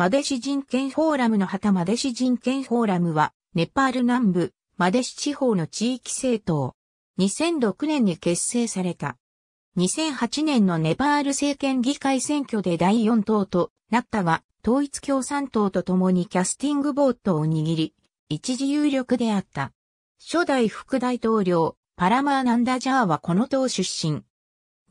マデシ人権フォーラムの旗マデシ人権フォーラムは、ネパール南部、マデシ地方の地域政党。2006年に結成された。2008年のネパール政権議会選挙で第4党となったが、統一共産党と共にキャスティングボートを握り、一時有力であった。初代副大統領、パラマーナンダジャーはこの党出身。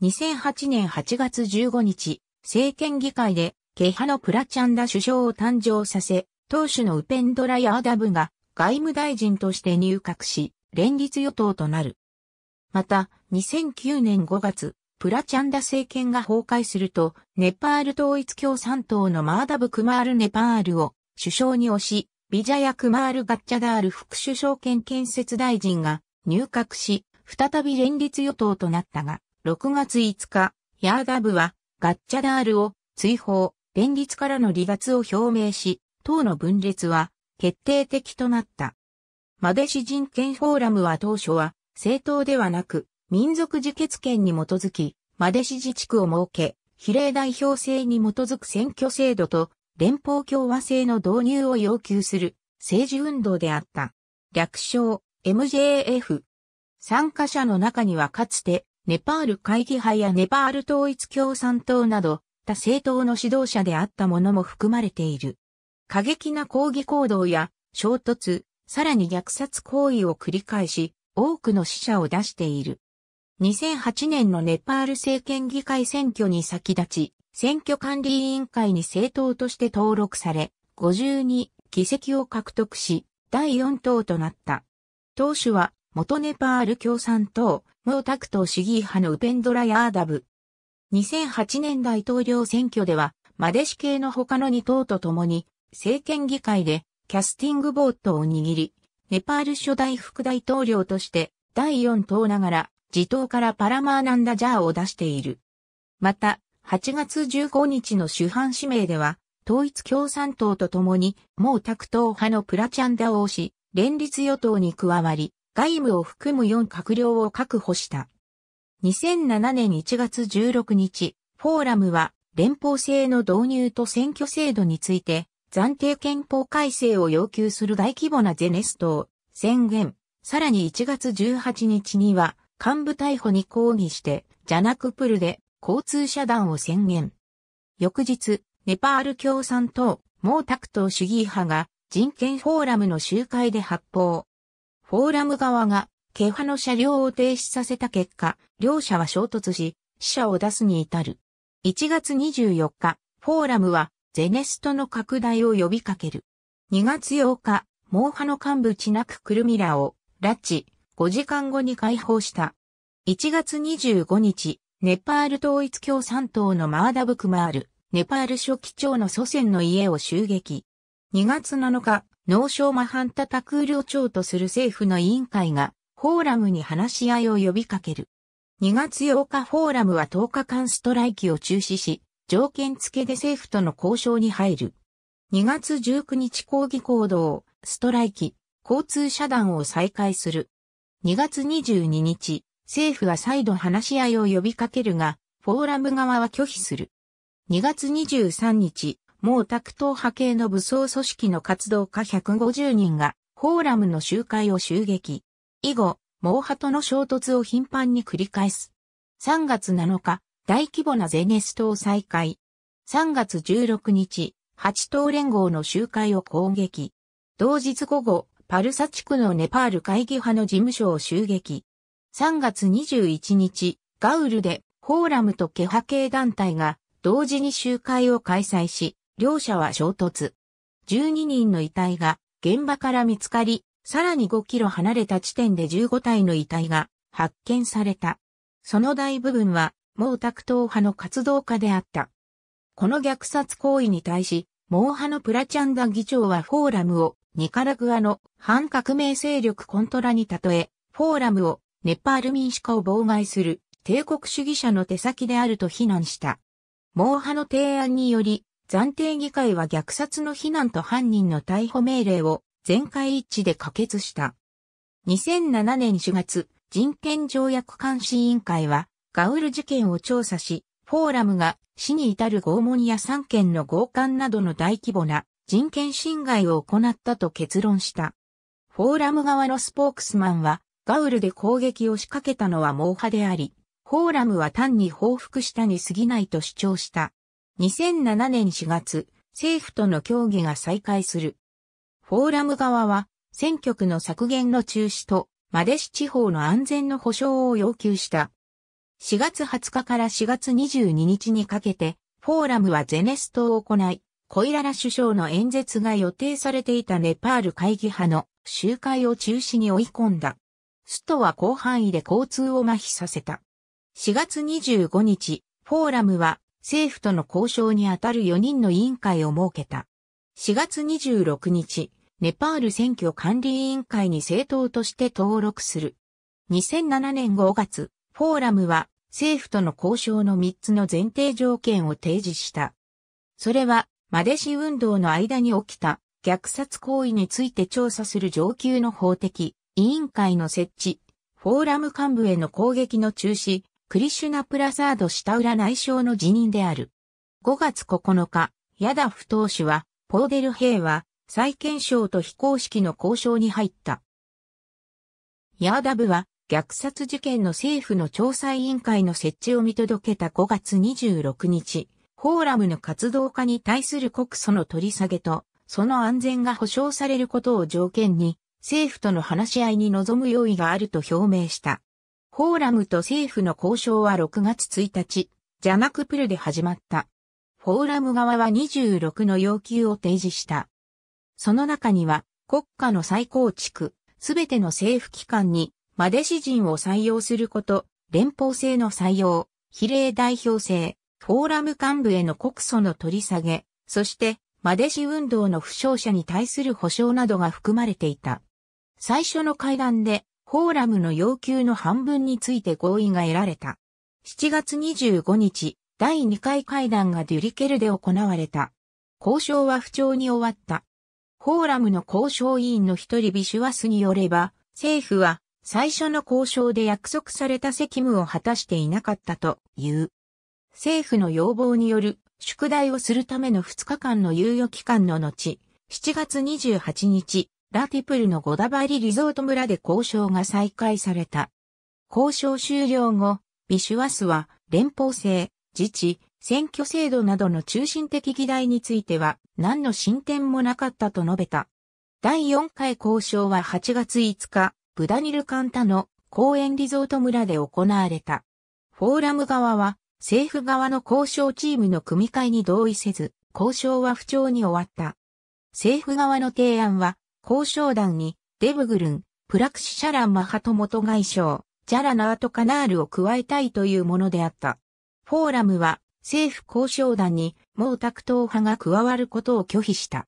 2008年8月15日、政権議会でゲハのプラチャンダ首相を誕生させ、当主のウペンドラヤーダブが外務大臣として入閣し、連立与党となる。また、2009年5月、プラチャンダ政権が崩壊すると、ネパール統一共産党のマーダブ・クマール・ネパールを首相に推し、ビジャヤ・クマール・ガッチャダール副首相兼建設大臣が入閣し、再び連立与党となったが、6月5日、ヤーダブはガッチャダールを追放。連立からの離脱を表明し、党の分裂は決定的となった。マデシ人権フォーラムは当初は政党ではなく民族自決権に基づき、マデシ自治区を設け、比例代表制に基づく選挙制度と連邦共和制の導入を要求する政治運動であった。略称 MJF。参加者の中にはかつてネパール会議派やネパール統一共産党などった政党の指導者であったものも含まれている。過激な抗議行動や衝突、さらに虐殺行為を繰り返し、多くの死者を出している。2008年のネパール政権議会選挙に先立ち、選挙管理委員会に政党として登録され、52議席を獲得し、第4党となった。党首は、元ネパール共産党、毛沢東主義派のウペンドラ・ヤーダブ、2008年大統領選挙では、マデシ系の他の2党と共に、政権議会でキャスティングボートを握り、ネパール初代副大統領として第4党ながら、自党からパラマーナンダジャーを出している。また、8月15日の主犯指名では、統一共産党と共に、毛沢東派のプラチャンダを押し、連立与党に加わり、外務を含む4閣僚を確保した。2007年1月16日、フォーラムは連邦制の導入と選挙制度について暫定憲法改正を要求する大規模なゼネストを宣言。さらに1月18日には幹部逮捕に抗議してジャナクプルで交通遮断を宣言。翌日、ネパール共産党、毛沢東主義派が人権フォーラムの集会で発砲。フォーラム側がケ派の車両を停止させた結果、両者は衝突し、死者を出すに至る。1月24日、フォーラムは、ゼネストの拡大を呼びかける。2月8日、毛派の幹部チナク・クルミラを、拉致、5時間後に解放した。1月25日、ネパール統一共産党のマーダブクマール、ネパール初期長の祖先の家を襲撃。2月7日、農商マハンタタクールを長とする政府の委員会がフォーラムに話し合いを呼びかける。2月8日フォーラムは10日間ストライキを中止し、条件付けで政府との交渉に入る。2月19日抗議行動、ストライキ、交通遮断を再開する。2月22日、政府は再度話し合いを呼びかけるが、フォーラム側は拒否する。2月23日、毛沢東派系の武装組織の活動家150人が、フォーラムの集会を襲撃。以後、毛派との衝突を頻繁に繰り返す。3月7日、大規模なゼネストを再開。3月16日、八党連合の集会を攻撃。同日午後、パルサ地区のネパール会議派の事務所を襲撃。3月21日、ガウルでフォーラムとケハ系団体が同時に集会を開催し、両者は衝突。12人の遺体が現場から見つかり、さらに5キロ離れた地点で15体の遺体が発見された。その大部分は毛沢東派の活動家であった。この虐殺行為に対し、毛派のプラチャンダ議長はフォーラムをニカラグアの反革命勢力コントラに例え、フォーラムをネパール民主化を妨害する帝国主義者の手先であると非難した。毛派の提案により、暫定議会は虐殺の非難と犯人の逮捕命令を全会一致で可決した。2007年4月、人権条約監視委員会は、ガウル事件を調査し、フォーラムが死に至る拷問や三権の強姦などの大規模な人権侵害を行ったと結論した。フォーラム側のスポークスマンは、ガウルで攻撃を仕掛けたのは猛派であり、フォーラムは単に報復したに過ぎないと主張した。2007年4月、政府との協議が再開する。フォーラム側は、選挙区の削減の中止と、マデシ地方の安全の保障を要求した。4月20日から4月22日にかけて、フォーラムはゼネストを行い、コイララ首相の演説が予定されていたネパール会議派の集会を中止に追い込んだ。ストは広範囲で交通を麻痺させた。4月25日、フォーラムは政府との交渉にあたる4人の委員会を設けた。4月26日、ネパール選挙管理委員会に政党として登録する。2007年5月、フォーラムは政府との交渉の3つの前提条件を提示した。それは、マデシ運動の間に起きた虐殺行為について調査する上級の法的委員会の設置、フォーラム幹部への攻撃の中止、クリシュナプラサード下浦内相の辞任である。5月9日、ヤダフ党首は、ポーデル兵は、再検証と非公式の交渉に入った。ヤーダブは虐殺事件の政府の調査委員会の設置を見届けた5月26日、フォーラムの活動家に対する告訴の取り下げと、その安全が保障されることを条件に、政府との話し合いに臨む用意があると表明した。フォーラムと政府の交渉は6月1日、ジャマクプルで始まった。フォーラム側は26の要求を提示した。その中には国家の再構築、すべての政府機関に、マデシ人を採用すること、連邦制の採用、比例代表制、フォーラム幹部への告訴の取り下げ、そして、マデシ運動の負傷者に対する保障などが含まれていた。最初の会談で、フォーラムの要求の半分について合意が得られた。7月25日、第2回会談がデュリケルで行われた。交渉は不調に終わった。フォーラムの交渉委員の一人ビシュワスによれば、政府は最初の交渉で約束された責務を果たしていなかったという。政府の要望による宿題をするための2日間の猶予期間の後、7月28日、ラティプルのゴダバリリゾート村で交渉が再開された。交渉終了後、ビシュワスは連邦制、自治、選挙制度などの中心的議題については、何の進展もなかったと述べた。第4回交渉は8月5日、ブダニルカンタの公園リゾート村で行われた。フォーラム側は政府側の交渉チームの組み替えに同意せず、交渉は不調に終わった。政府側の提案は、交渉団にデブグルン、プラクシシャランマハト元外相、ジャラナートカナールを加えたいというものであった。フォーラムは政府交渉団に毛沢東派が加わることを拒否した。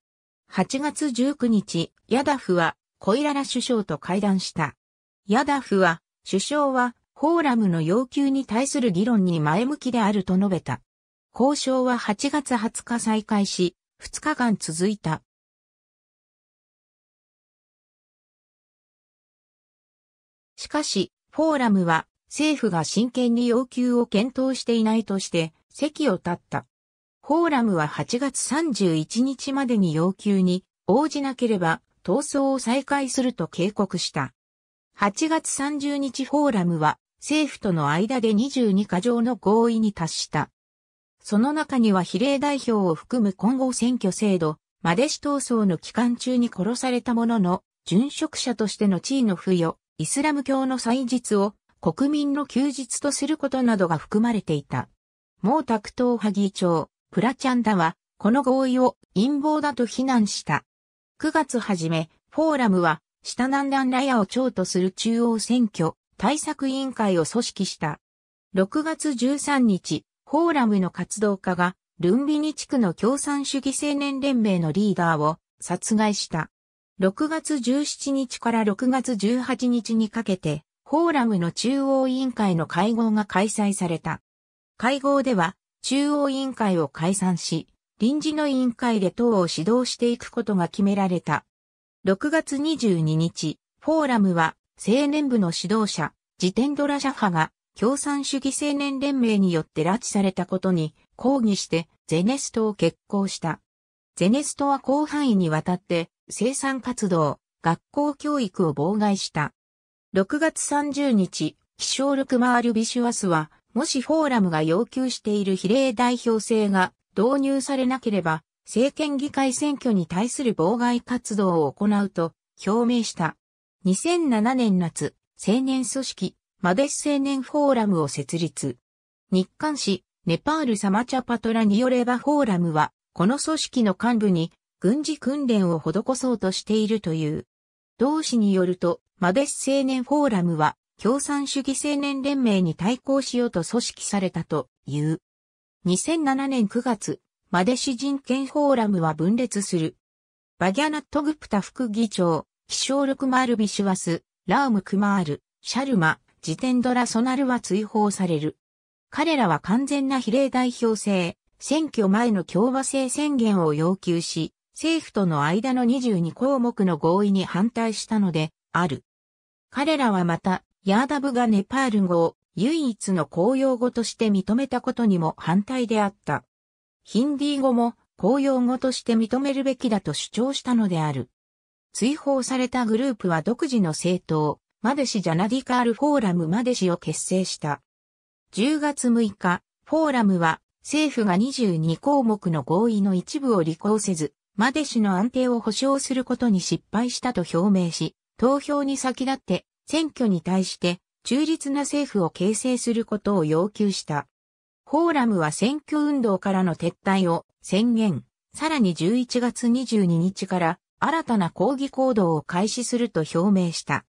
8月19日、ヤダフはコイララ首相と会談した。ヤダフは、首相はフォーラムの要求に対する議論に前向きであると述べた。交渉は8月20日再開し、2日間続いた。しかし、フォーラムは政府が真剣に要求を検討していないとして、席を立った。フォーラムは8月31日までに要求に応じなければ闘争を再開すると警告した。8月30日フォーラムは政府との間で22か条の合意に達した。その中には比例代表を含む混合選挙制度、マデシ闘争の期間中に殺されたものの、殉職者としての地位の付与、イスラム教の祭日を国民の休日とすることなどが含まれていた。毛沢東派議長、プラチャンダは、この合意を陰謀だと非難した。9月初め、フォーラムは、下南南ラヤを長とする中央選挙対策委員会を組織した。6月13日、フォーラムの活動家が、ルンビニ地区の共産主義青年連盟のリーダーを殺害した。6月17日から6月18日にかけて、フォーラムの中央委員会の会合が開催された。会合では、中央委員会を解散し、臨時の委員会で党を指導していくことが決められた。6月22日、フォーラムは青年部の指導者、ジテンドラシャ派が共産主義青年連盟によって拉致されたことに抗議してゼネストを決行した。ゼネストは広範囲にわたって生産活動、学校教育を妨害した。6月30日、気象力マール・ビシュワスはもしフォーラムが要求している比例代表制が導入されなければ、政権議会選挙に対する妨害活動を行うと表明した。2007年夏、青年組織、マデス青年フォーラムを設立。日刊誌ネパールサマチャパトラによればフォーラムは、この組織の幹部に軍事訓練を施そうとしているという。同氏によると、マデス青年フォーラムは、共産主義青年連盟に対抗しようと組織されたという。2007年9月、マデシ人権フォーラムは分裂する。バギャナット・グプタ副議長、希少力マール・ビシュワス、ラーム・クマール、シャルマ、ジテンドラ・ソナルは追放される。彼らは完全な比例代表制、選挙前の共和制宣言を要求し、政府との間の22項目の合意に反対したので、ある。彼らはまた、ヤーダブがネパール語を唯一の公用語として認めたことにも反対であった。ヒンディー語も公用語として認めるべきだと主張したのである。追放されたグループは独自の政党、マデシジャナディカールフォーラムマデシを結成した。10月6日、フォーラムは政府が22項目の合意の一部を履行せず、マデシの安定を保障することに失敗したと表明し、投票に先立って選挙に対して中立な政府を形成することを要求した。フォーラムは選挙運動からの撤退を宣言、さらに11月22日から新たな抗議行動を開始すると表明した。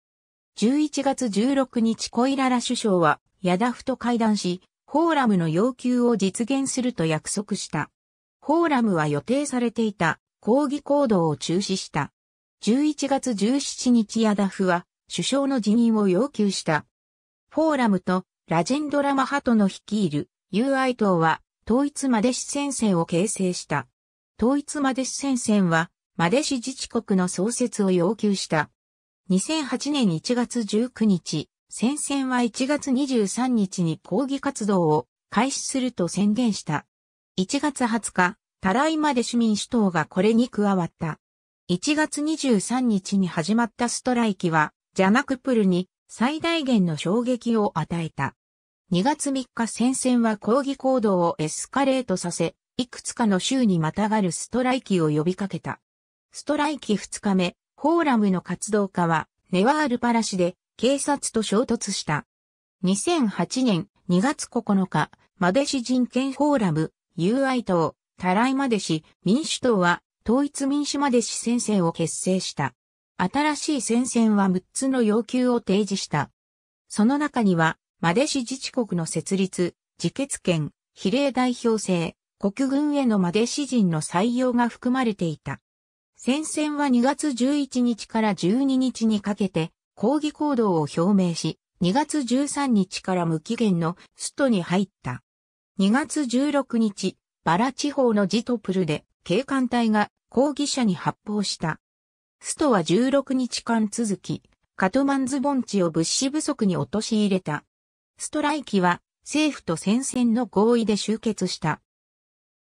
11月16日コイララ首相はヤダフと会談し、フォーラムの要求を実現すると約束した。フォーラムは予定されていた抗議行動を中止した。11月17日ヤダフは首相の辞任を要求した。フォーラムとラジェンドラマハトの率いる UI 党は統一マデシ戦線を形成した。統一マデシ戦線はマデシ自治国の創設を要求した。2008年1月19日、戦線は1月23日に抗議活動を開始すると宣言した。1月20日、タライまで市民主党がこれに加わった。1月23日に始まったストライキは、ジャマクプルに最大限の衝撃を与えた。2月3日戦線は抗議行動をエスカレートさせ、いくつかの州にまたがるストライキを呼びかけた。ストライキ2日目、フォーラムの活動家は、ネワールパラ市で警察と衝突した。2008年2月9日、マデシ人権フォーラム、UI 党、タライマデシ、民主党は、統一民主マデシ先生を結成した。新しい戦線は6つの要求を提示した。その中には、マデシ自治国の設立、自決権、比例代表制、国軍へのマデシ人の採用が含まれていた。戦線は2月11日から12日にかけて抗議行動を表明し、2月13日から無期限のストに入った。2月16日、バラ地方のジトプルで警官隊が抗議者に発砲した。ストは16日間続き、カトマンズ盆地を物資不足に陥れた。ストライキは政府と戦線の合意で終結した。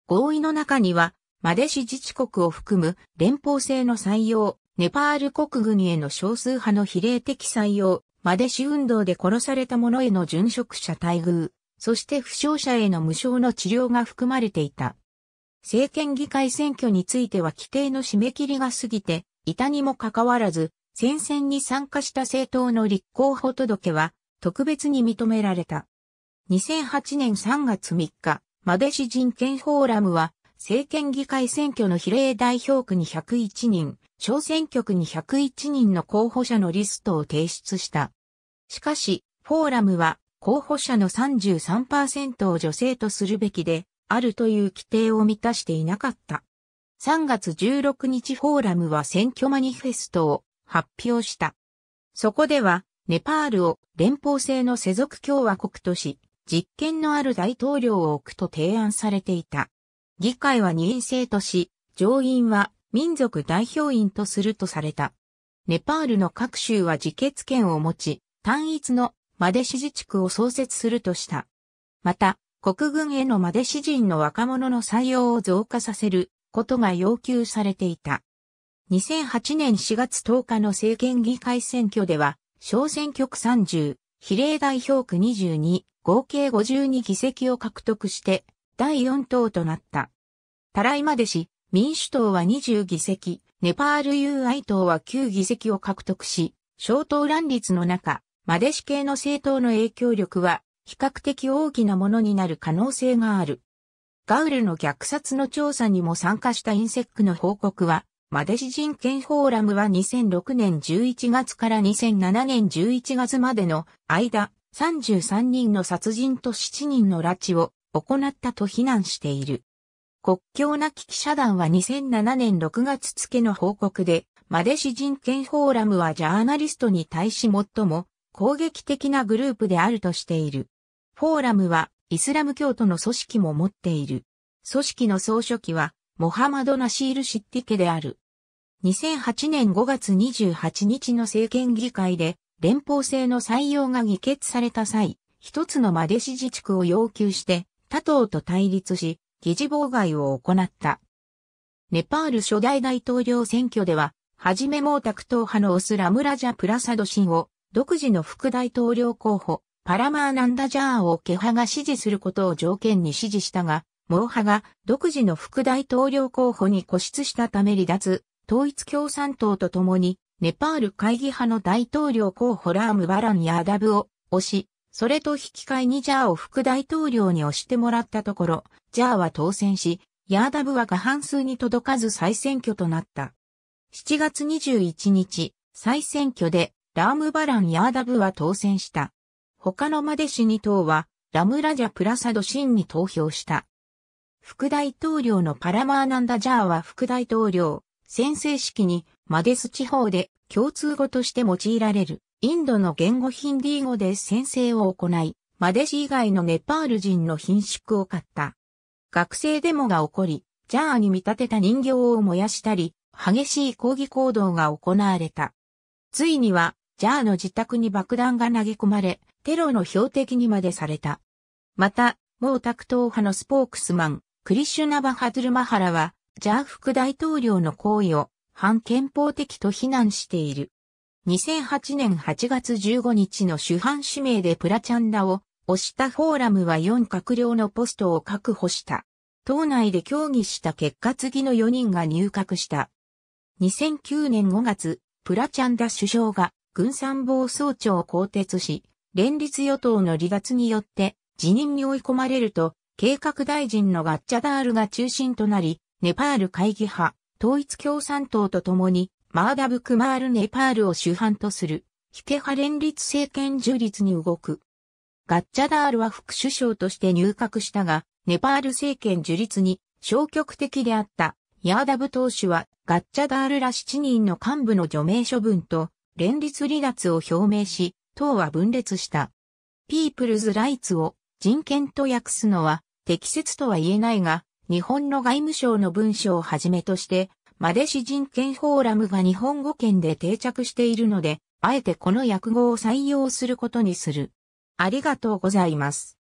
合意の中には、マデシ自治国を含む連邦制の採用、ネパール国軍への少数派の比例的採用、マデシ運動で殺された者への殉職者待遇、そして負傷者への無償の治療が含まれていた。政権議会選挙については規定の締め切りが過ぎて、いたにもかかわらず、戦線に参加した政党の立候補届は特別に認められた。2008年3月3日、マデシ人権フォーラムは、政権議会選挙の比例代表区に101人、小選挙区に101人の候補者のリストを提出した。しかし、フォーラムは候補者の33%を女性とするべきで、あるという規定を満たしていなかった。3月16日フォーラムは選挙マニフェストを発表した。そこでは、ネパールを連邦制の世俗共和国とし、実権のある大統領を置くと提案されていた。議会は二院制とし、上院は民族代表院とするとされた。ネパールの各州は自決権を持ち、単一のマデシ持地区を創設するとした。また、国軍へのマデシ人の若者の採用を増加させることが要求されていた。2008年4月10日の政権議会選挙では、小選挙区30、比例代表区22、合計52議席を獲得して、第4党となった。たらいまでし、民主党は20議席、ネパール UI 党は9議席を獲得し、小党乱立の中、マデシ系の政党の影響力は比較的大きなものになる可能性がある。ガウルの虐殺の調査にも参加したインセックの報告は、マデシ人権フォーラムは2006年11月から2007年11月までの間、33人の殺人と7人の拉致を行ったと非難している。国境なき記者団は2007年6月付の報告で、マデシ人権フォーラムはジャーナリストに対し最も攻撃的なグループであるとしている。フォーラムはイスラム教徒の組織も持っている。組織の総書記は、モハマド・ナシール・シッティ家である。2008年5月28日の政権議会で、連邦制の採用が議決された際、一つのマデシ自治区を要求して、他党と対立し、議事妨害を行った。ネパール初代大統領選挙では、はじめ毛沢東派のオスラムラジャ・プラサド氏を、独自の副大統領候補、パラマーナンダジャーをケハが支持することを条件に支持したが、毛ハが独自の副大統領候補に固執したため離脱、統一共産党と共に、ネパール会議派の大統領候補ラームバランやダブを推し、それと引き換えにジャーを副大統領に推してもらったところ、ジャーは当選し、ヤーダブは過半数に届かず再選挙となった。7月21日、再選挙でラームバラン・ヤーダブは当選した。他のマデシニ党は、ラムラジャ・プラサド・シンに投票した。副大統領のパラマーナンダ・ジャーは副大統領、宣誓式にマデス地方で共通語として用いられるインドの言語ヒンディー語で宣誓を行い、マデシ以外のネパール人の品縮を買った。学生デモが起こり、ジャーに見立てた人形を燃やしたり、激しい抗議行動が行われた。ついには、ジャーの自宅に爆弾が投げ込まれ、テロの標的にまでされた。また、毛沢東派のスポークスマン、クリシュナ・バハドルマハラは、ジャー副大統領の行為を反憲法的と非難している。2008年8月15日の主犯指名でプラチャンダを押したフォーラムは4閣僚のポストを確保した。党内で協議した結果次の4人が入閣した。2009年5月、プラチャンダ首相が軍参謀総長を更迭し、連立与党の離脱によって辞任に追い込まれると、計画大臣のガッチャダールが中心となり、ネパール会議派、統一共産党と共に、マーダブクマールネパールを主犯とする、ヒケ派連立政権樹立に動く。ガッチャダールは副首相として入閣したが、ネパール政権樹立に消極的であったヤーダブ党首はガッチャダールら7人の幹部の除名処分と連立離脱を表明し、党は分裂した。ピープルズ・ライツを人権と訳すのは適切とは言えないが、日本の外務省の文書をはじめとして、マデシ人権フォーラムが日本語圏で定着しているので、あえてこの訳語を採用することにする。ありがとうございます。